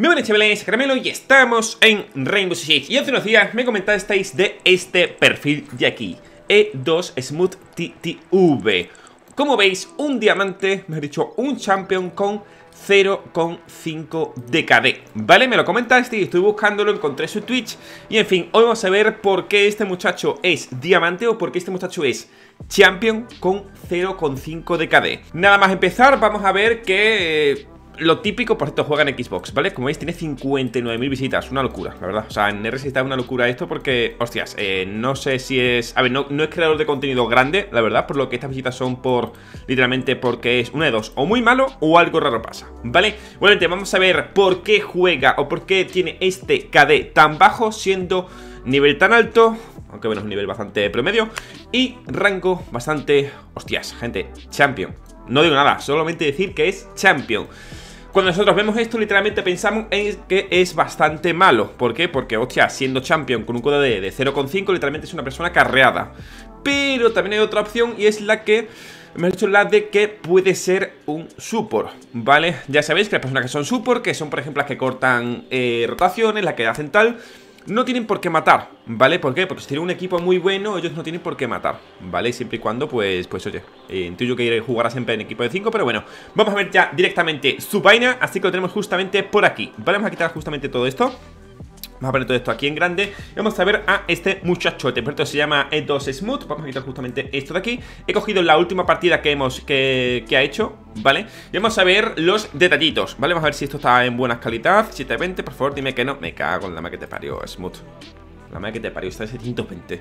Muy buenas chavales, Caramelo y estamos en Rainbow Six Y hace unos días me comentasteis de este perfil de aquí E2 Smooth TTV Como veis, un diamante, mejor dicho, un champion con 0,5 DKD ¿Vale? Me lo comentasteis, estoy buscándolo, encontré su Twitch Y en fin, hoy vamos a ver por qué este muchacho es diamante o por qué este muchacho es champion con 0,5 de DKD Nada más empezar, vamos a ver que... Eh, lo típico, por esto juega en Xbox, ¿vale? Como veis, tiene 59.000 visitas, una locura, la verdad. O sea, en r está una locura esto porque, hostias, eh, no sé si es... A ver, no, es creador de contenido grande, la verdad, por lo que estas visitas son por, literalmente, porque es una de dos, o muy malo o algo raro pasa, ¿vale? Bueno, gente, vamos a ver por qué juega o por qué tiene este KD tan bajo siendo nivel tan alto, aunque bueno, es un nivel bastante promedio, y rango bastante, hostias, gente, champion. No digo nada, solamente decir que es champion. Cuando nosotros vemos esto, literalmente pensamos en que es bastante malo. ¿Por qué? Porque, hostia, siendo champion con un coda de, 0,5, literalmente es una persona carreada. Pero también hay otra opción y es la que me he dicho la de que puede ser un support, ¿vale? Ya sabéis que las personas que son support, que son por ejemplo las que cortan eh, rotaciones, las que hacen tal, no tienen por qué matar, ¿vale? ¿Por qué? Porque si tienen un equipo muy bueno, ellos no tienen por qué matar, ¿vale? Siempre y cuando, pues, pues oye, eh, intuyo que jugará siempre en equipo de 5, pero bueno, vamos a ver ya directamente su vaina, así que lo tenemos justamente por aquí, ¿vale? Vamos a quitar justamente todo esto. Vamos a poner todo esto aquí en grande y vamos a ver a este muchachote Por cierto, se llama E2 Smooth Vamos a quitar justamente esto de aquí He cogido la última partida que hemos que, ha hecho, ¿vale? Y vamos a ver los detallitos, ¿vale? Vamos a ver si esto está en buena calidad 720, por favor, dime que no Me cago en la madre que te parió, Smooth La madre que te parió, está en 720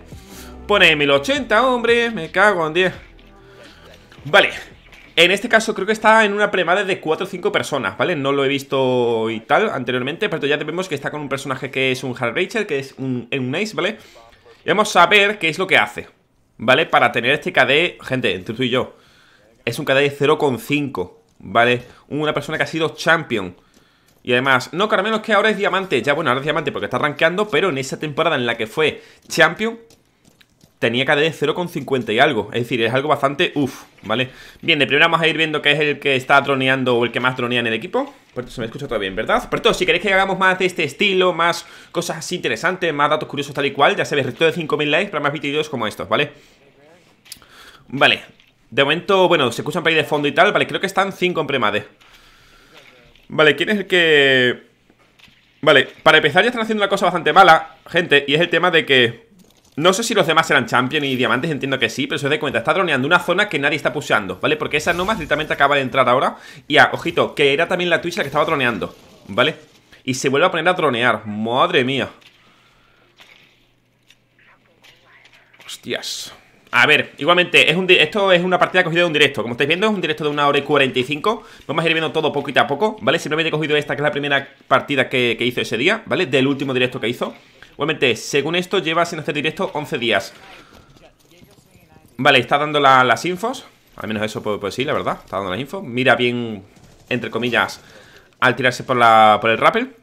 Pone 1080, hombre Me cago en 10 Vale, en este caso creo que está en una premada de 4 o 5 personas, ¿vale? No lo he visto y tal anteriormente, pero ya vemos que está con un personaje que es un Hard Rachel, que es un, Ace, ¿vale? Y vamos a ver qué es lo que hace, ¿vale? Para tener este KD, gente, entre tú y yo, es un KD de 0,5, ¿vale? Una persona que ha sido champion. Y además, no, es que ahora es diamante. Ya, bueno, ahora es diamante porque está rankeando, pero en esa temporada en la que fue champion, tenía KD de 0,50 y algo. Es decir, es algo bastante uff, ¿vale? Bien, de primera vamos a ir viendo qué es el que está droneando o el que más dronea en el equipo. Por eso se me escucha todo bien, ¿verdad? Por todo, si queréis que hagamos más de este estilo, más cosas así interesantes, más datos curiosos tal y cual, ya sabéis, resto de 5.000 likes para más vídeos como estos, ¿vale? Vale. De momento, bueno, se escuchan por ahí de fondo y tal, vale, creo que están 5 en premade. Vale, ¿quién es el que...? Vale, para empezar ya están haciendo una cosa bastante mala, gente, y es el tema de que no sé si los demás eran champion y diamantes, entiendo que sí, pero se os de cuenta, está droneando una zona que nadie está puseando, ¿vale? Porque esa más directamente acaba de entrar ahora. Y ah, ojito, que era también la Twitch la que estaba droneando, ¿vale? Y se vuelve a poner a dronear. Madre mía. Hostias. A ver, igualmente, esto es una partida cogida de un directo. Como estáis viendo, es un directo de una hora y 45. Vamos a ir viendo todo poquito a poco, ¿vale? Simplemente he cogido esta, que es la primera partida que hizo ese día, ¿vale? Del último directo que hizo. Igualmente, según esto, lleva sin hacer directo 11 días Vale, está dando las infos Al menos eso, pues, pues, sí, la verdad Está dando las infos Mira bien, entre comillas Al tirarse por, la, por el rappel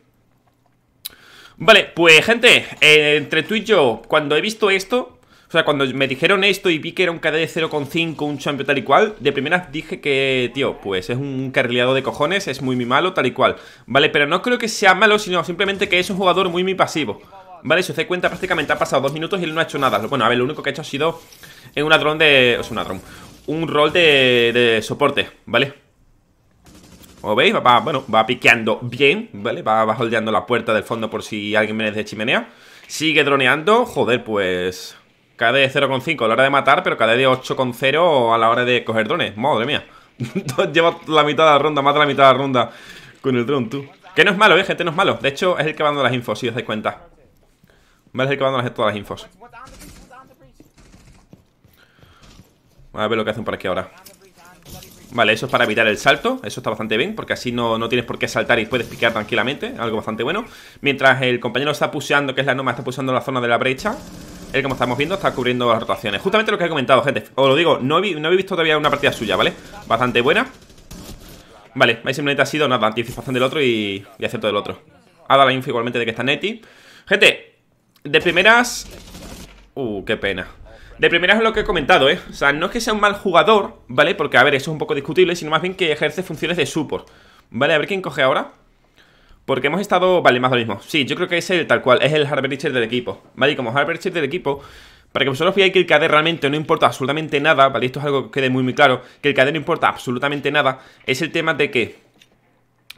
Vale, pues gente eh, Entre tú y yo, cuando he visto esto o sea, cuando me dijeron esto y vi que era un KD de 0,5, un champion tal y cual, de primeras dije que, tío, pues es un carrileado de cojones, es muy, muy malo, tal y cual. Vale, pero no creo que sea malo, sino simplemente que es un jugador muy, muy pasivo. Vale, si os dais cuenta, prácticamente ha pasado dos minutos y él no ha hecho nada. Bueno, a ver, lo único que ha hecho ha sido En un ladrón de... O sea, un dron Un rol de, de soporte, ¿vale? Como veis, va, bueno, va piqueando bien, ¿vale? Va, va la puerta del fondo por si alguien viene de chimenea. Sigue droneando. Joder, pues... Cada de 0,5 a la hora de matar, pero cada de 8,0 a la hora de coger drones. Madre mía. Lleva la mitad de la ronda, mata la mitad de la ronda con el drone, tú. Que no es malo, ¿eh, gente? No es malo. De hecho, es el que va dando las infos, si os dais cuenta que que acabando las, todas las infos. A ver lo que hacen por aquí ahora. Vale, eso es para evitar el salto Eso está bastante bien, porque así no, no, tienes por qué saltar Y puedes picar tranquilamente, algo bastante bueno Mientras el compañero está puseando, que es la norma Está puseando la zona de la brecha Él, como estamos viendo, está cubriendo las rotaciones Justamente lo que he comentado, gente, os lo digo No, he, no he visto todavía una partida suya, ¿vale? Bastante buena Vale, ahí simplemente ha sido nada, anticipación del otro y, y del otro Ha dado la info igualmente de que está Neti Gente, de primeras... Uh, qué pena De primeras es lo que he comentado, ¿eh? O sea, no es que sea un mal jugador, ¿vale? Porque, a ver, eso es un poco discutible Sino más bien que ejerce funciones de support Vale, a ver quién coge ahora porque hemos estado... Vale, más lo mismo. Sí, yo creo que es el tal cual. Es el Harvester del equipo. Vale, y como Harvester del equipo... Para que vosotros veáis que el KD realmente no importa absolutamente nada, ¿vale? Esto es algo que quede muy muy claro, que el KD no importa absolutamente nada, es el tema de que...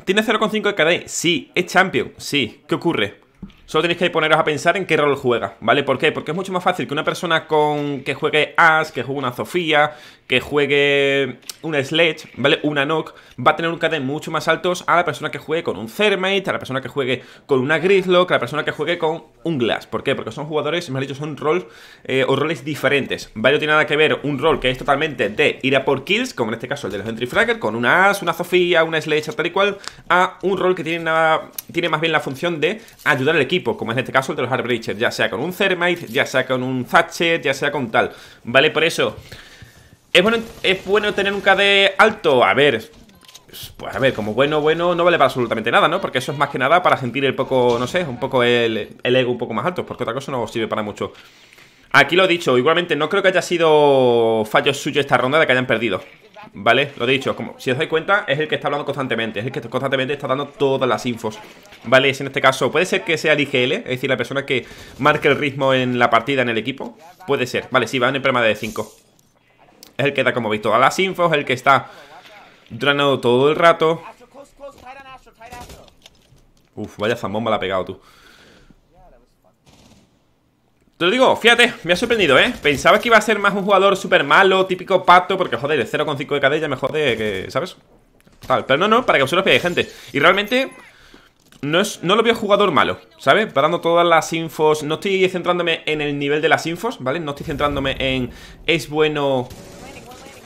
¿Tiene 0,5 de KD? Sí. ¿Es champion? Sí. ¿Qué ocurre? solo tenéis que poneros a pensar en qué rol juega, ¿vale? ¿Por qué? Porque es mucho más fácil que una persona con que juegue As, que juegue una Sofía, que juegue una Sledge, ¿vale? Una Nock. va a tener un KD mucho más altos a la persona que juegue con un Thermite a la persona que juegue con una Grislock, a la persona que juegue con un Glass. ¿Por qué? Porque son jugadores, me han dicho, son roles eh, o roles diferentes. ¿Vale? No tiene nada que ver un rol que es totalmente de ir a por kills, como en este caso el de los Entry Fragger, con una As, una Sofía, una Sledge, tal y cual, a un rol que tiene, nada tiene más bien la función de ayudar al equipo, como en este caso el de los Hardbreachers, ya sea con un Thermite, ya sea con un Thatcher, ya sea con tal. ¿Vale? Por eso... ¿Es bueno, ¿Es bueno tener un KD alto? A ver, pues a ver, como bueno, bueno, no vale para absolutamente nada, ¿no? Porque eso es más que nada para sentir el poco, no sé, un poco el, ego un poco más alto, porque otra cosa no sirve para mucho. Aquí lo he dicho, igualmente no creo que haya sido fallo suyo esta ronda de que hayan perdido. ¿Vale? Lo he dicho, como si os dais cuenta, es el que está hablando constantemente, es el que constantemente está dando todas las infos. ¿Vale? Si en este caso puede ser que sea el IGL, es decir, la persona que marque el ritmo en la partida, en el equipo. Puede ser. Vale, sí, va en el problema de 5 es el que da, como veis, todas las infos, el que está drenado todo el rato. Uf, vaya zambomba la ha pegado tú. Te lo digo, fíjate, me ha sorprendido, ¿eh? Pensaba que iba a ser más un jugador súper malo, típico pato, porque joder, el 0,5 de cadella me jode que, ¿sabes? Tal, pero no, no, para que vosotros veáis, gente. Y realmente, no, es, no lo veo jugador malo, ¿sabes? Parando todas las infos. No estoy centrándome en el nivel de las infos, ¿vale? No estoy centrándome en es bueno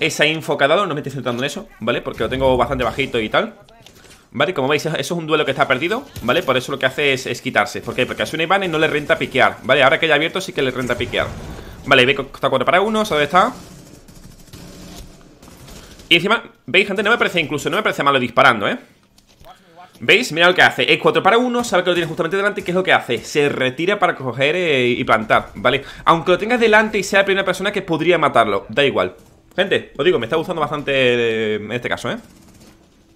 esa info No me estoy centrando en eso, ¿vale? Porque lo tengo bastante bajito y tal. ¿Vale? Como veis, eso es un duelo que está perdido, ¿vale? Por eso lo que hace es, quitarse. ¿Por qué? Porque a un Ivane no le renta piquear, ¿vale? Ahora que ya abierto sí que le renta piquear. Vale, ve que está 4 para 1, ¿sabes dónde está? Y encima, veis, gente, no me parece incluso, no me parece malo disparando, ¿eh? ¿Veis? Mira lo que hace. Es 4 para 1, sabe que lo tiene justamente delante y qué es lo que hace. Se retira para coger eh, y plantar, ¿vale? Aunque lo tengas delante y sea la primera persona que podría matarlo, da igual. Gente, os digo, me está gustando bastante en eh, este caso, ¿eh?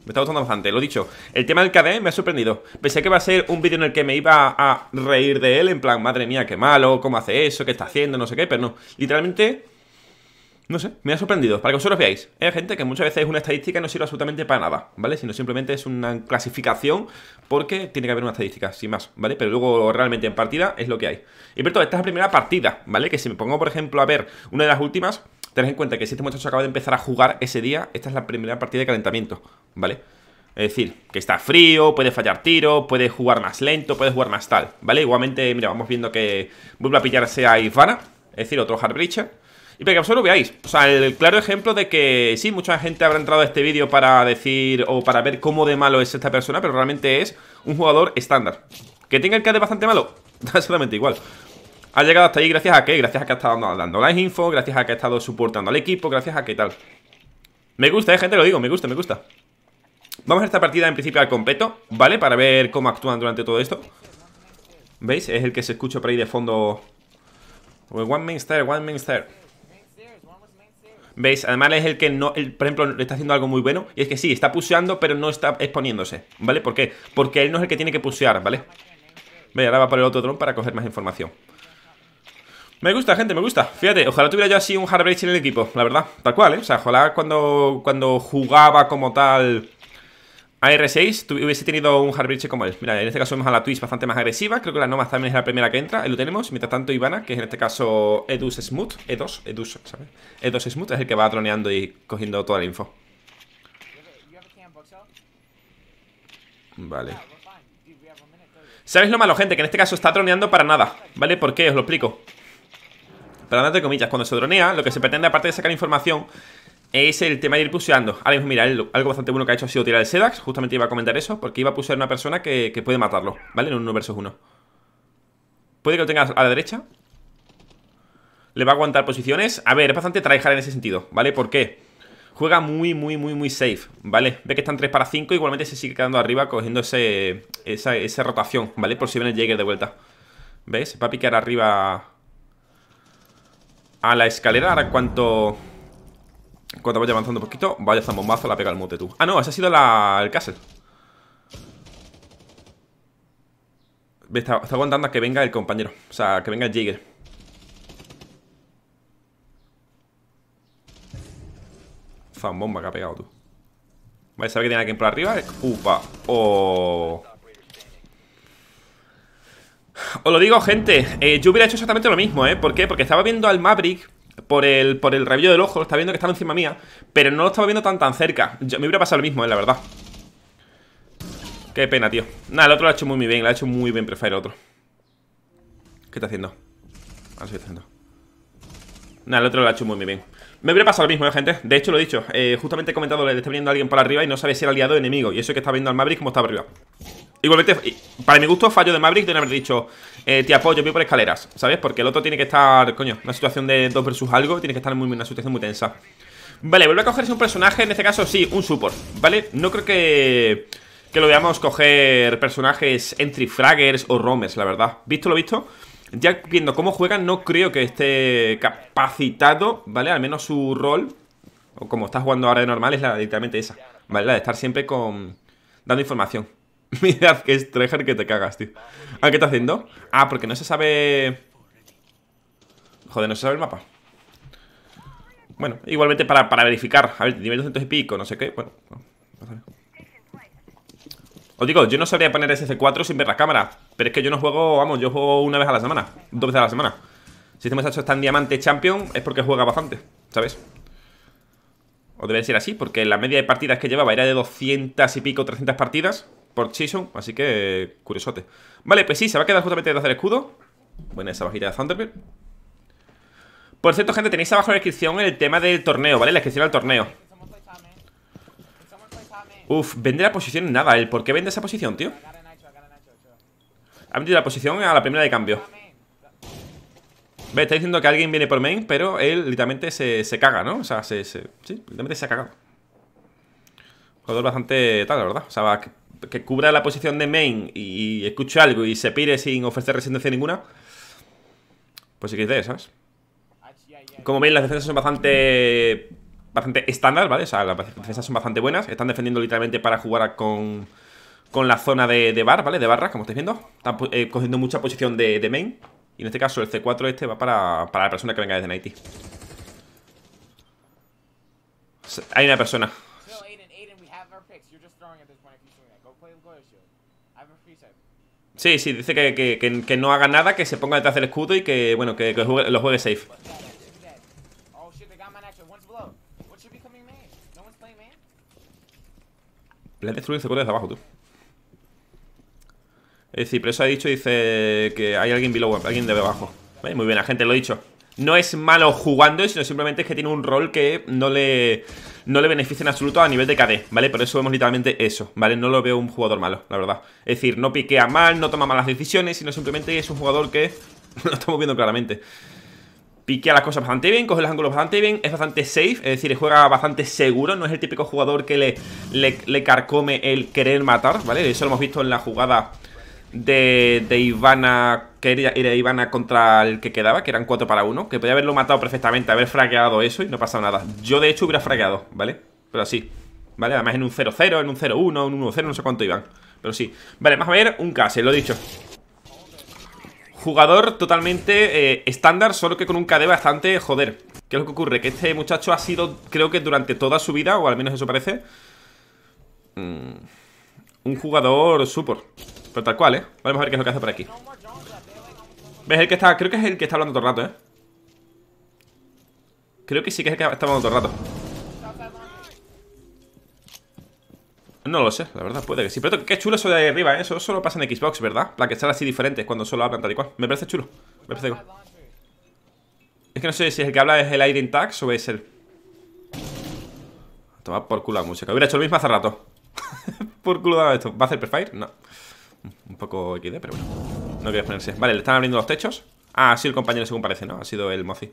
Me está gustando bastante, lo dicho El tema del KDE me ha sorprendido Pensé que va a ser un vídeo en el que me iba a reír de él En plan, madre mía, qué malo, cómo hace eso, qué está haciendo, no sé qué Pero no, literalmente... No sé, me ha sorprendido. Para que vosotros veáis, ¿eh? gente que muchas veces una estadística no sirve absolutamente para nada, ¿vale? Sino simplemente es una clasificación porque tiene que haber una estadística, sin más, ¿vale? Pero luego realmente en partida es lo que hay. Y por todo, esta es la primera partida, ¿vale? Que si me pongo, por ejemplo, a ver una de las últimas, Tened en cuenta que si este muchacho acaba de empezar a jugar ese día, esta es la primera partida de calentamiento, ¿vale? Es decir, que está frío, puede fallar tiro, puede jugar más lento, puede jugar más tal, ¿vale? Igualmente, mira, vamos viendo que vuelve a pillarse a Ivana, es decir, otro Hardbreacher. Y para que vosotros lo veáis, o sea, el, claro ejemplo de que sí, mucha gente habrá entrado a este vídeo para decir o para ver cómo de malo es esta persona, pero realmente es un jugador estándar. ¿Que tenga el KD bastante malo? Exactamente igual ha llegado hasta ahí gracias a qué, gracias a que ha estado dando las info, gracias a que ha estado soportando al equipo, gracias a que tal. Me gusta, eh, gente, lo digo, me gusta, me gusta. Vamos a esta partida en principio al completo, ¿vale? Para ver cómo actúan durante todo esto. ¿Veis? Es el que se escucha por ahí de fondo. One main one main ¿Veis? Además es el que no, por ejemplo, le está haciendo algo muy bueno Y es que sí, está puseando, pero no está exponiéndose ¿Vale? ¿Por qué? Porque él no es el que tiene que pusear, ¿vale? Vale, ahora va por el otro dron para coger más información me gusta, gente, me gusta. Fíjate, ojalá tuviera yo así un breach en el equipo, la verdad. Tal cual, ¿eh? O sea, ojalá cuando, cuando jugaba como tal AR6 hubiese tenido un Harbridge como él. Mira, en este caso vemos a la Twitch bastante más agresiva. Creo que la Noma también es la primera que entra. Ahí lo tenemos. Mientras tanto, Ivana, que es en este caso Edus Smooth. Edos, Edus, ¿sabes? E2 Smooth es el que va troneando y cogiendo toda la info. Vale. ¿Sabéis lo malo, gente? Que en este caso está troneando para nada, ¿vale? ¿Por qué? Os lo explico. Pero de comillas, cuando se dronea, lo que se pretende, aparte de sacar información, es el tema de ir puseando. Ahora mismo, mira, algo bastante bueno que ha hecho ha sido tirar el Sedax. Justamente iba a comentar eso, porque iba a pusear una persona que, puede matarlo, ¿vale? En un 1 versus 1. Puede que lo tenga a la derecha. Le va a aguantar posiciones. A ver, es bastante tryhard en ese sentido, ¿vale? ¿Por qué? Juega muy, muy, muy, muy safe, ¿vale? Ve que están 3 para 5, igualmente se sigue quedando arriba cogiendo ese, esa, rotación, ¿vale? Por si viene el Jaeger de vuelta. ¿Ves? Va a picar arriba a la escalera Ahora cuanto... Cuando vaya avanzando un poquito Vaya zambombazo, la pega el mote tú Ah, no, ese ha sido el castle está, está, aguantando a que venga el compañero O sea, que venga el Jäger Zambomba que ha pegado tú Vale, sabe que tiene alguien por arriba eh, Upa Oh... Os lo digo, gente, eh, yo hubiera hecho exactamente lo mismo, ¿eh? ¿Por qué? Porque estaba viendo al Maverick por el, por el rabillo del ojo, estaba viendo que estaba encima mía, pero no lo estaba viendo tan tan cerca. Yo, me hubiera pasado lo mismo, eh, la verdad. Qué pena, tío. Nada, el otro lo ha hecho muy, muy bien, lo ha hecho muy bien, prefiero el otro. ¿Qué está haciendo? Ah, está haciendo. Nada, el otro lo ha hecho muy, muy bien. Me hubiera pasado lo mismo, ¿eh, gente. De hecho, lo he dicho. Eh, justamente he comentado, le está viniendo a alguien por arriba y no sabe si era aliado o enemigo. Y eso que está viendo al Maverick como estaba arriba. Igualmente, para mi gusto, fallo de Maverick de no haber dicho, eh, te apoyo, voy por escaleras, ¿sabes? Porque el otro tiene que estar, coño, una situación de dos versus algo, tiene que estar en una situación muy tensa. Vale, vuelve a cogerse un personaje, en este caso sí, un support, ¿vale? No creo que, lo veamos coger personajes entry fraggers o Romers, la verdad. ¿Visto lo visto? Ya viendo cómo juegan, no creo que esté capacitado, ¿vale? Al menos su rol, o como está jugando ahora de normal, es la, literalmente esa, ¿vale? La de estar siempre con dando información. Mirad que es que te cagas, tío. ¿A ¿qué está haciendo? Ah, porque no se sabe... Joder, no se sabe el mapa. Bueno, igualmente para, verificar. A ver, nivel 200 y pico, no sé qué. Bueno, Os digo, yo no sabría poner SC4 sin ver la cámara. Pero es que yo no juego, vamos, yo juego una vez a la semana. Dos veces a la semana. Si este muchacho está en Diamante Champion es porque juega bastante, ¿sabes? O debe ser así, porque la media de partidas que llevaba era de 200 y pico, 300 partidas por Season, así que curiosote. Vale, pues sí, se va a quedar justamente detrás del escudo. Bueno, esa bajita de Thunderbird. Por cierto, gente, tenéis abajo en la descripción el tema del torneo, ¿vale? La descripción al torneo. Uf, vende la posición en nada. ¿El por qué vende esa posición, tío? Ha vendido la posición a la primera de cambio. Ve, está diciendo que alguien viene por main, pero él literalmente se, caga, ¿no? O sea, se, sí, literalmente se ha cagado. Jugador bastante tal, la verdad. O sea, va, que cubra la posición de main y, escuche algo y se pire sin ofrecer resistencia ninguna, pues sí que es de esas. Como veis, las defensas son bastante bastante estándar, ¿vale? O sea, las defensas son bastante buenas. Están defendiendo literalmente para jugar con, con la zona de, de, bar, ¿vale? De barras, como estáis viendo. Están eh, cogiendo mucha posición de, main. Y en este caso el C4 este va para, para la persona que venga desde Nighty. Hay una persona. Sí, sí, dice que, que, que, no haga nada, que se ponga detrás del escudo y que, bueno, que, lo juegue safe. Le han destruido el desde abajo, tú. Es decir, pero eso ha dicho, dice que hay alguien below, alguien de abajo. Muy bien, la gente, lo he dicho no es malo jugando, sino simplemente es que tiene un rol que no le, no le beneficia en absoluto a nivel de KD, ¿vale? Por eso vemos literalmente eso, ¿vale? No lo veo un jugador malo, la verdad. Es decir, no piquea mal, no toma malas decisiones, sino simplemente es un jugador que lo estamos viendo claramente. Piquea las cosas bastante bien, coge los ángulos bastante bien, es bastante safe, es decir, juega bastante seguro, no es el típico jugador que le, le, le carcome el querer matar, ¿vale? Eso lo hemos visto en la jugada de, Ivana, que era, Ivana contra el que quedaba, que eran 4 para 1, que podía haberlo matado perfectamente, haber fraqueado eso y no pasado nada. Yo de hecho hubiera fraqueado, ¿vale? Pero así, ¿vale? Además en un 0-0, en un 0-1, en un 1-0, no sé cuánto iban. Pero sí. Vale, más a ver un case, lo he dicho. Jugador totalmente eh, estándar, solo que con un KD bastante joder. ¿Qué es lo que ocurre? Que este muchacho ha sido, creo que durante toda su vida, o al menos eso parece, mm, un jugador super pero tal cual, ¿eh? Vamos a ver qué es lo que hace por aquí ¿Ves? El que está... Creo que es el que está hablando todo el rato, ¿eh? Creo que sí que es el que está hablando todo el rato No lo sé, la verdad, puede que sí Pero qué chulo eso de ahí arriba, ¿eh? Eso solo pasa en Xbox, ¿verdad? La que sale así diferente cuando solo hablan tal y cual Me parece chulo Me parece igual. Es que no sé si el que habla es el Iron Tax o es el... Toma por culo la música Hubiera hecho lo mismo hace rato Por culo dado esto ¿Va a hacer Perfire? No un poco XD, pero bueno No quiero exponerse. Vale, le están abriendo los techos Ah, sí, el compañero según parece, ¿no? Ha sido el mozi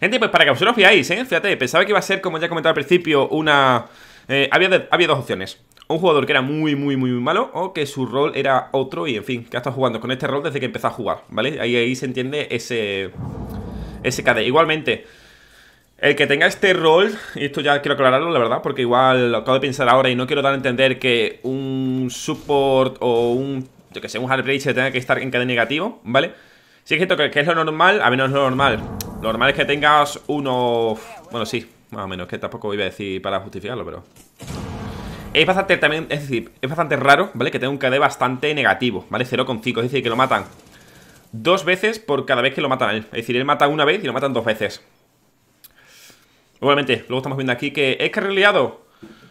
Gente, pues para que vosotros veáis, ¿eh? Fíjate, pensaba que iba a ser, como ya he comentado al principio Una... Eh, había, dos opciones un jugador que era muy, muy, muy, malo o que su rol era otro y, en fin, que ha estado jugando con este rol desde que empezó a jugar, ¿vale? Ahí, ahí se entiende ese, ese KD. Igualmente, el que tenga este rol, y esto ya quiero aclararlo, la verdad, porque igual lo acabo de pensar ahora y no quiero dar a entender que un support o un, yo que sé, un se tenga que estar en KD negativo, ¿vale? Si es cierto que, es lo normal, a menos lo normal. Lo normal es que tengas uno... Bueno, sí, más o menos, que tampoco iba a decir para justificarlo, pero... Es bastante también, es decir, es bastante raro, ¿vale? Que tenga un KD bastante negativo, ¿vale? 0,5, es decir, que lo matan dos veces por cada vez que lo matan a él. Es decir, él mata una vez y lo matan dos veces. Igualmente, luego estamos viendo aquí que es carrileado.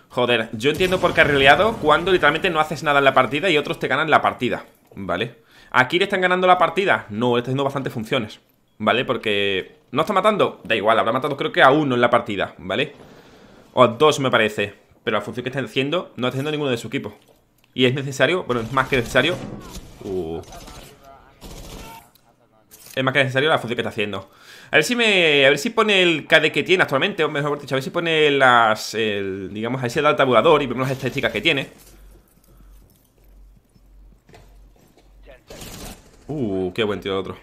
Joder, yo entiendo por qué carrileado cuando literalmente no haces nada en la partida y otros te ganan la partida, ¿vale? ¿Aquí le están ganando la partida? No, está haciendo bastantes funciones, ¿vale? Porque no está matando, da igual, habrá matado creo que a uno en la partida, ¿vale? O a dos me parece, pero la función que está haciendo no está haciendo ninguno de su equipo. Y es necesario, bueno, es más que necesario uh. Es más que necesario la función que está haciendo a ver si me. A ver si pone el KD que tiene actualmente, o mejor a ver si pone las. El, digamos, a tabulador y vemos las estadísticas que tiene. Uh, qué buen tío otro.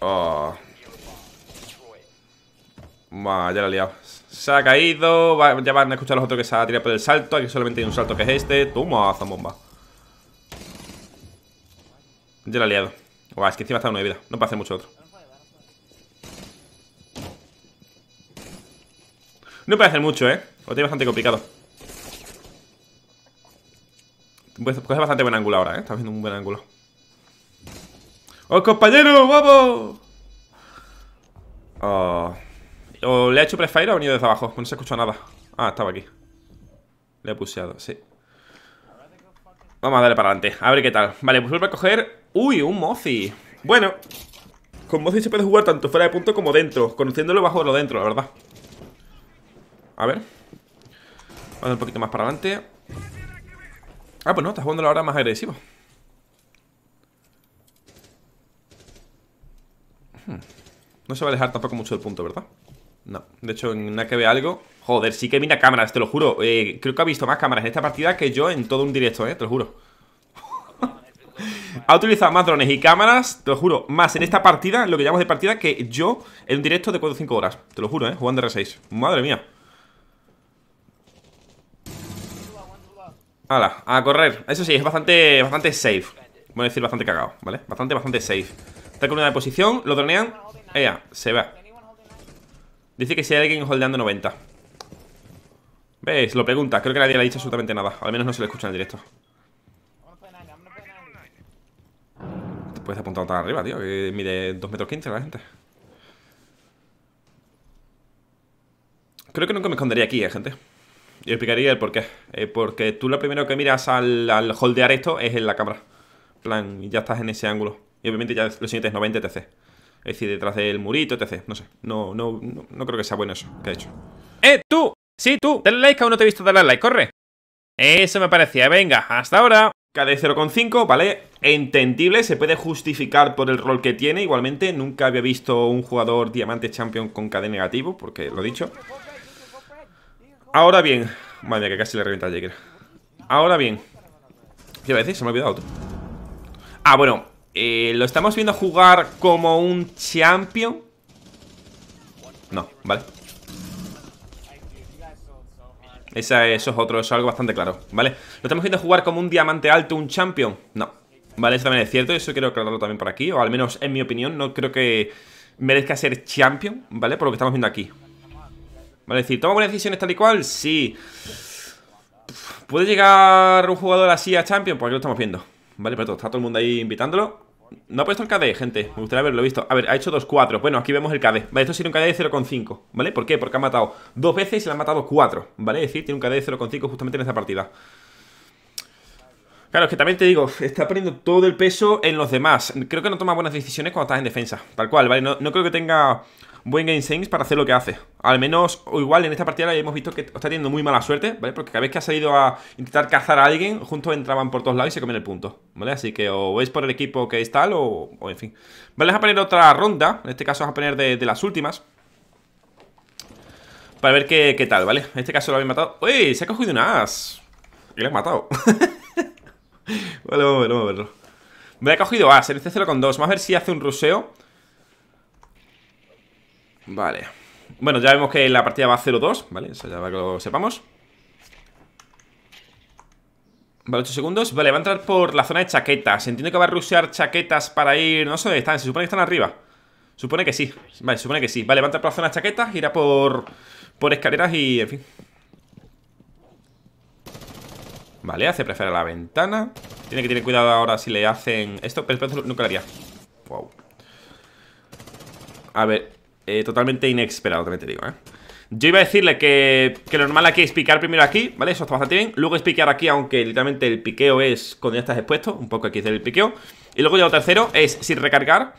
Oh. ya lo ha liado. Se ha caído. ya van a escuchar los otros que se ha tirado por el salto. Aquí solamente hay un salto que es este. Toma, zambomba. Yo la he liado. Buah, es que encima está uno de vida. No puede hacer mucho otro. No puede hacer mucho, ¿eh? Lo tiene bastante complicado. Pues, pues bastante buen ángulo ahora, ¿eh? Está viendo un buen ángulo. ¡Oh, compañero! ¡Vamos! Oh. compañero vamos o le ha hecho prefire o ha venido desde abajo? Pues no se ha escuchado nada. Ah, estaba aquí. Le he puseado, sí. Vamos a darle para adelante, a ver qué tal Vale, pues vuelvo a coger... ¡Uy, un Mozi! Bueno, con Mozi se puede jugar tanto fuera de punto como dentro Conociéndolo bajo lo dentro, la verdad A ver Vamos un poquito más para adelante Ah, pues no, Estás jugando ahora más agresivo hmm. No se va a dejar tampoco mucho del punto, ¿verdad? No, de hecho, en una que vea algo Joder, sí que mira cámaras, te lo juro eh, Creo que ha visto más cámaras en esta partida que yo en todo un directo, eh, te lo juro ha utilizado más drones y cámaras, te lo juro, más en esta partida, lo que llamamos de partida, que yo en un directo de 4 o 5 horas. Te lo juro, ¿eh? Jugando R6. Madre mía. Hala, a correr. Eso sí, es bastante, bastante safe. Voy a decir bastante cagado, ¿vale? Bastante, bastante safe. Está con una de posición, lo dronean. Ella, se va. Dice que si hay alguien holdeando 90. ¿Veis? Lo pregunta. Creo que nadie le ha dicho absolutamente nada. Al menos no se le escucha en el directo. puedes apuntado tan arriba, tío? Que mide 2 metros 15 la gente. Creo que nunca me escondería aquí, eh, gente. Y explicaría el porqué. Eh, porque tú lo primero que miras al, al holdear esto es en la cámara. plan, ya estás en ese ángulo. Y obviamente ya siguiente es 90 tc Es decir, detrás del murito, etc. No sé. No, no, no, creo que sea bueno eso que ha hecho. ¡Eh, tú! Sí, tú. Dale like, aún no te he visto. darle like, corre. Eso me parecía. Venga, hasta ahora. KD0,5, ¿vale? E entendible, se puede justificar por el rol que tiene. Igualmente, nunca había visto un jugador diamante champion con KD negativo, porque lo he dicho. Ahora bien, madre que casi le revienta a Ahora bien, ¿qué va a decir? Se me ha olvidado otro. Ah, bueno, eh, lo estamos viendo jugar como un champion. No, vale eso es otro, es algo bastante claro, ¿vale? ¿Lo estamos viendo jugar como un diamante alto, un champion? No, ¿vale? Eso también es cierto, eso quiero aclararlo también por aquí, o al menos en mi opinión, no creo que merezca ser champion, ¿vale? Por lo que estamos viendo aquí. ¿Vale? Es decir, ¿toma buenas decisiones tal y cual? Sí. ¿Puede llegar un jugador así a champion? Pues aquí lo estamos viendo, ¿vale? Pero está todo el mundo ahí invitándolo. No ha puesto el KD, gente. Me gustaría haberlo visto. A ver, ha hecho 2-4. Bueno, aquí vemos el KD. Vale, esto sería un KD de 0,5. ¿Vale? ¿Por qué? Porque ha matado dos veces y le ha matado cuatro. ¿Vale? Es decir, tiene un KD de 0,5 justamente en esta partida. Claro, es que también te digo, está poniendo todo el peso en los demás. Creo que no toma buenas decisiones cuando estás en defensa. Tal cual, ¿vale? no creo que tenga buen Game Sense para hacer lo que hace. Al menos, o igual en esta partida Ya hemos visto que está teniendo muy mala suerte, ¿vale? Porque cada vez que ha salido a intentar cazar a alguien, juntos entraban por todos lados y se comían el punto, ¿vale? Así que o es por el equipo que es tal o, en fin. Vale, vamos a poner otra ronda, en este caso vamos a poner de, las últimas. Para ver qué, tal, ¿vale? En este caso lo habéis matado. ¡Uy! Se ha cogido un as. Y lo he matado. vale, vamos a verlo, Me ha cogido as, en este 0,2. Vamos a ver si hace un ruseo. Vale. Bueno, ya vemos que la partida va 0-2, ¿vale? Eso ya que lo sepamos. Vale, 8 segundos. Vale, va a entrar por la zona de chaquetas. Entiendo que va a rushear chaquetas para ir... No sé dónde están, se supone que están arriba. Supone que sí. Vale, supone que sí. Vale, va a entrar por la zona de chaquetas, irá por, por escaleras y... En fin. Vale, hace preferir la ventana. Tiene que tener cuidado ahora si le hacen... Esto, pero, pero nunca lo haría. Wow. A ver, eh, totalmente inesperado, también te digo, ¿eh? Yo iba a decirle que, lo normal aquí es picar primero aquí, ¿vale? Eso está bastante bien. Luego es piquear aquí, aunque literalmente el piqueo es cuando ya estás expuesto. Un poco aquí es el piqueo. Y luego ya lo tercero es, sin recargar,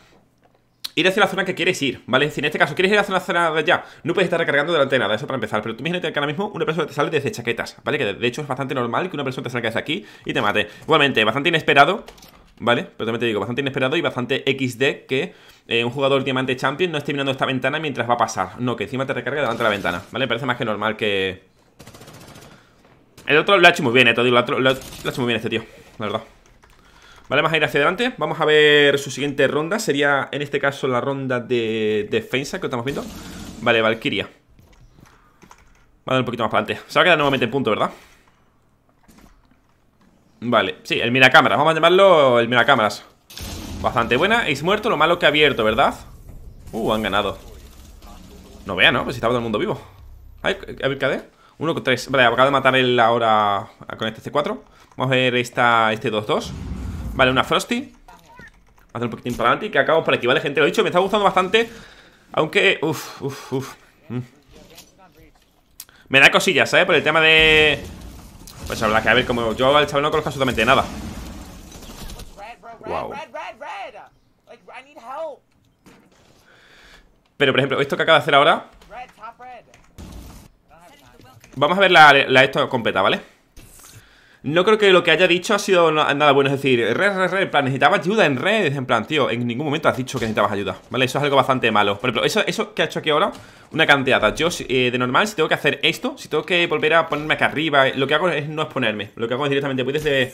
ir hacia la zona que quieres ir, ¿vale? Si en este caso quieres ir hacia la zona de allá, no puedes estar recargando delante de nada, eso para empezar. Pero tú imagínate que ahora mismo una persona te sale desde chaquetas, ¿vale? Que de hecho es bastante normal que una persona te salga desde aquí y te mate. Igualmente, bastante inesperado, ¿vale? Pero también te digo, bastante inesperado y bastante XD que... Eh, un jugador diamante champion no esté mirando esta ventana mientras va a pasar. No, que encima te recarga delante de la ventana, ¿vale? Parece más que normal que... El otro lo ha hecho muy bien, eh, digo, lo, ha hecho muy bien este tío, la verdad. Vale, vamos a ir hacia adelante. Vamos a ver su siguiente ronda. Sería, en este caso, la ronda de defensa que estamos viendo. Vale, Valkyria. Va a dar un poquito más para adelante. Se va a quedar nuevamente en punto, ¿verdad? Vale, sí, el mira miracámaras. Vamos a llamarlo el mira miracámaras. Bastante buena. es muerto, lo malo que ha abierto, ¿verdad? Uh, han ganado. No vea, ¿no? Pues si estaba todo el mundo vivo. A Hay Uno 1 con tres, Vale, acabo de matar él ahora con este C4. Vamos a ver esta, este 2-2. Vale, una Frosty. Hacer un poquitín para adelante y que acabamos por aquí, ¿vale, gente? Lo he dicho, me está gustando bastante. Aunque. uff, uff, uff mm. Me da cosillas, ¿sabes? Por el tema de. Pues habrá que a ver, como yo al chaval no conozco absolutamente nada. Pero, por ejemplo, esto que acaba de hacer ahora. Vamos a ver la, esto completa, ¿vale? No creo que lo que haya dicho ha sido nada bueno. Es decir, en plan, necesitaba ayuda en red. En plan, tío, en ningún momento has dicho que necesitabas ayuda, ¿vale? Eso es algo bastante malo. Por ejemplo, eso, eso que ha hecho aquí ahora, una cantidad. Yo, eh, de normal, si tengo que hacer esto, si tengo que volver a ponerme acá arriba, eh, lo que hago es no exponerme. Lo que hago es directamente, voy desde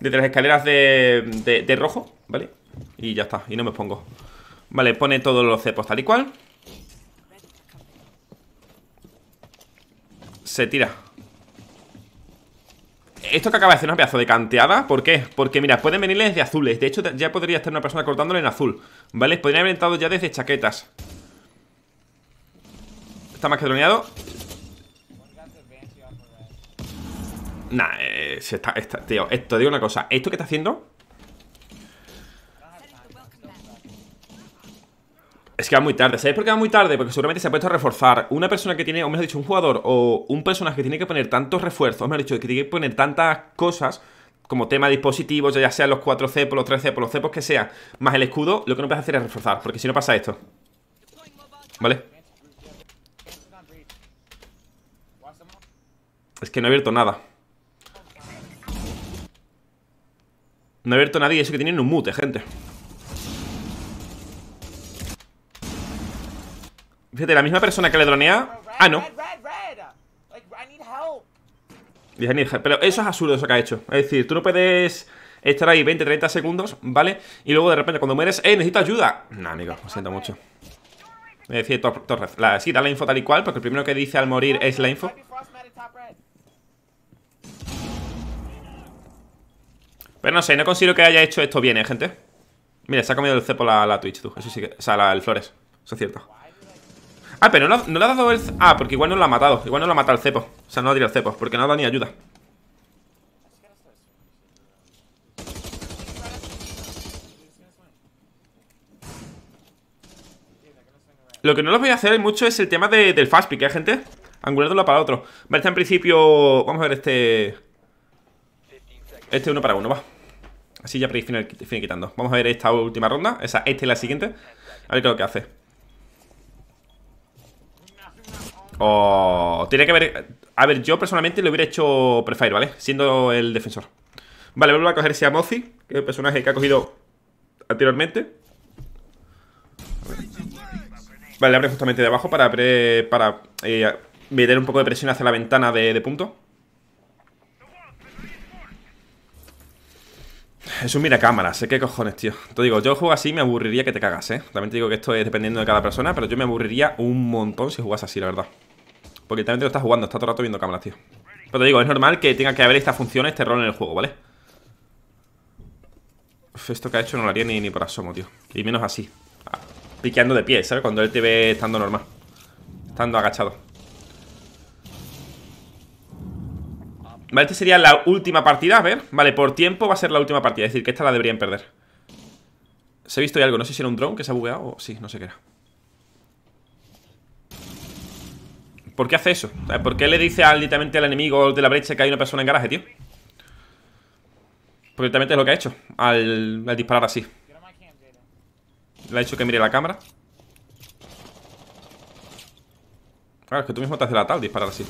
desde las escaleras de, de, rojo, ¿vale? Y ya está, y no me pongo. Vale, pone todos los cepos tal y cual. Se tira. Esto que acaba de hacer Un pedazo de canteada ¿Por qué? Porque mira, pueden venirles de azules De hecho, ya podría estar una persona cortándole en azul ¿Vale? podría haber entrado ya desde chaquetas Está más que droneado Nah, eh, está, tío, esto, eh, digo una cosa Esto que está haciendo Es que va muy tarde, ¿sabéis por qué va muy tarde? Porque seguramente se ha puesto a reforzar Una persona que tiene, o mejor dicho, un jugador O un personaje que tiene que poner tantos refuerzos O mejor dicho, que tiene que poner tantas cosas como tema de dispositivos, ya sean los 4 por los 3 por los cepos que sea, más el escudo, lo que no puedes hacer es reforzar, porque si no pasa esto. ¿Vale? Es que no he abierto nada. No he abierto nadie, eso que tienen un mute, gente Fíjate, la misma persona que le dronea Ah, no Pero eso es absurdo eso que ha hecho Es decir, tú no puedes estar ahí 20, 30 segundos, ¿vale? Y luego de repente cuando mueres, ¡eh, necesito ayuda! No, amigo, lo siento mucho Es decir, Torres, sí, da la info tal y cual Porque el primero que dice al morir es la info Pero no sé, no considero que haya hecho esto bien, ¿eh, gente? Mira, se ha comido el cepo la, Twitch, tú Eso sí que... O sea, el Flores Eso es cierto Ah, pero no, le ha dado el... Ah, porque igual no lo ha matado Igual no lo ha matado el cepo O sea, no ha tirado el cepo Porque no ha dado ni ayuda Lo que no lo voy a hacer mucho es el tema del fast pick, ¿eh, gente? Angular de para otro Vale, está en principio... Vamos a ver este... Este uno para uno, va Así ya quitando. Vamos a ver esta última ronda. esta y la siguiente. A ver qué es lo que hace. Oh, tiene que haber... A ver, yo personalmente lo hubiera hecho Prefire, ¿vale? Siendo el defensor. Vale, vuelvo a coger ese Amozi que es el personaje que ha cogido anteriormente. Vale, abre justamente de abajo para, para eh, meter un poco de presión hacia la ventana de punto. Es un miracámara, sé qué cojones, tío. Te digo, yo juego así me aburriría que te cagas, ¿eh? También te digo que esto es dependiendo de cada persona, pero yo me aburriría un montón si jugas así, la verdad. Porque también te lo estás jugando, está todo el rato viendo cámaras, tío. Pero te digo, es normal que tenga que haber esta función, este rol en el juego, ¿vale? esto que ha hecho no lo haría ni, ni por asomo, tío. Y menos así. Piqueando de pie, ¿sabes? Cuando él te ve estando normal. Estando agachado. Vale, esta sería la última partida, a ver Vale, por tiempo va a ser la última partida Es decir, que esta la deberían perder Se ha visto algo, no sé si era un drone que se ha bugueado O sí, no sé qué era ¿Por qué hace eso? ¿Por qué le dice al, al enemigo de la brecha que hay una persona en garaje, tío? Porque literalmente es lo que ha hecho al, disparar así Le ha hecho que mire la cámara Claro, es que tú mismo te haces la tal disparar así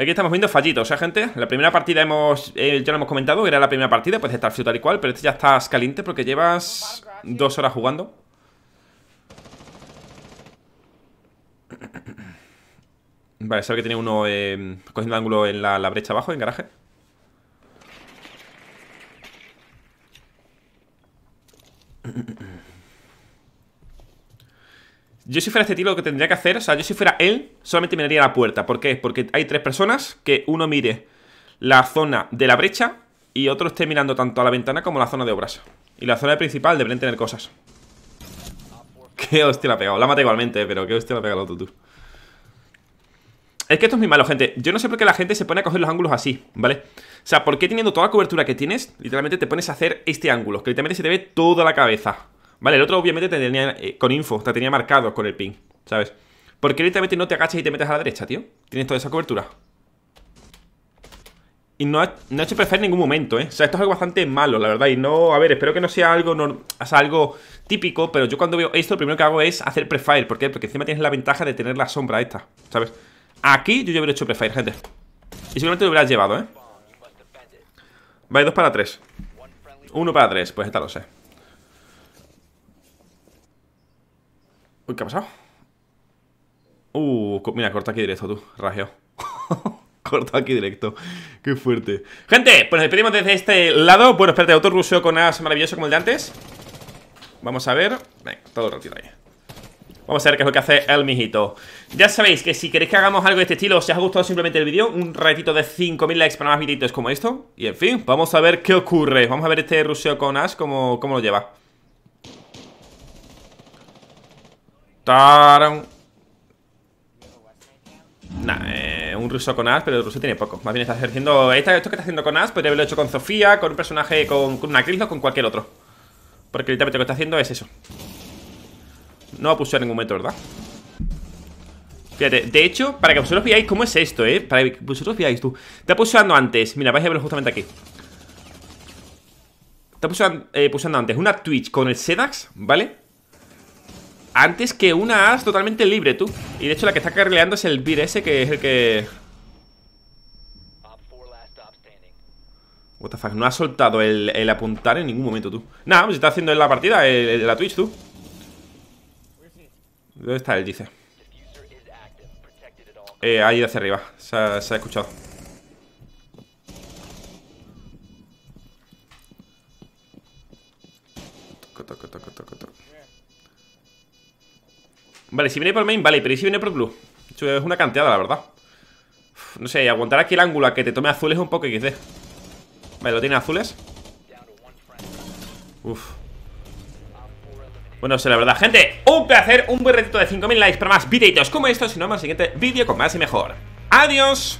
Aquí estamos viendo fallitos, o sea, gente La primera partida hemos, eh, ya lo hemos comentado Era la primera partida, pues estar frío tal y cual Pero este ya estás caliente porque llevas dos horas jugando Vale, sabe que tiene uno eh, cogiendo ángulo en la, la brecha abajo, en garaje yo si fuera este tío lo que tendría que hacer, o sea, yo si fuera él, solamente miraría la puerta. ¿Por qué? Porque hay tres personas que uno mire la zona de la brecha y otro esté mirando tanto a la ventana como a la zona de obras. Y la zona principal deberían tener cosas. Qué hostia la ha pegado. La mata igualmente, pero qué hostia la ha pegado el otro, tú. Es que esto es muy malo, gente. Yo no sé por qué la gente se pone a coger los ángulos así, ¿vale? O sea, ¿por qué teniendo toda la cobertura que tienes, literalmente te pones a hacer este ángulo? Que literalmente se te ve toda la cabeza. Vale, el otro obviamente te tenía eh, con info, te tenía marcado con el ping, ¿sabes? ¿Por qué directamente no te agachas y te metes a la derecha, tío? Tienes toda esa cobertura. Y no, ha, hecho prefire en ningún momento, ¿eh? O sea, esto es algo bastante malo, la verdad. Y no, a ver, espero que no sea algo, no, o sea, algo típico, pero yo cuando veo esto, lo primero que hago es hacer prefire. ¿Por qué? Porque encima tienes la ventaja de tener la sombra esta, ¿sabes? Aquí yo ya hubiera hecho prefire, gente. Y seguramente lo hubieras llevado, ¿eh? Vale, dos para tres. Uno para tres, pues esta lo sé. ¿qué ha pasado? Uh, mira, corta aquí directo tú, rajeo Corta aquí directo. Qué fuerte. Gente, pues nos despedimos desde este lado. Bueno, espérate, otro ruseo con as maravilloso como el de antes. Vamos a ver. Venga, todo el ahí. Vamos a ver qué es lo que hace el mijito Ya sabéis que si queréis que hagamos algo de este estilo Si os ha gustado simplemente el vídeo Un ratito de 5000 likes para más videitos como esto Y en fin, vamos a ver qué ocurre Vamos a ver este ruseo con as cómo lo lleva Eh, un ruso con As, pero el ruso tiene poco. Más bien está haciendo. esto que está haciendo con As podría haberlo hecho con Sofía, con un personaje, con, con una o con cualquier otro. Porque literalmente lo que está haciendo es eso. No va a en ningún método, ¿verdad? Fíjate, de hecho, para que vosotros veáis cómo es esto, ¿eh? Para que vosotros veáis tú. Está pulsando antes. Mira, vais a verlo justamente aquí. Está pulsando, eh, antes una Twitch con el Sedax, ¿vale? antes que una as totalmente libre, tú. Y de hecho la que está cargleando es el Vir ese, que es el que... What the fuck, no ha soltado el, apuntar en ningún momento, tú. Nada, se está haciendo en la partida, el, la Twitch, tú. ¿Dónde está él, dice? Eh, ahí hacia arriba, se ha, escuchado ha escuchado. Toco, toco, toco, Vale, si viene por main, vale, pero si viene por blue? es una canteada, la verdad No sé, aguantar aquí el ángulo a que te tome azules un poco XD Vale, lo tiene azules Uf bueno, sé la verdad, gente Un placer, un buen retito de 5.000 likes para más videitos como estos Y nos vemos en el siguiente vídeo con más y mejor ¡Adiós!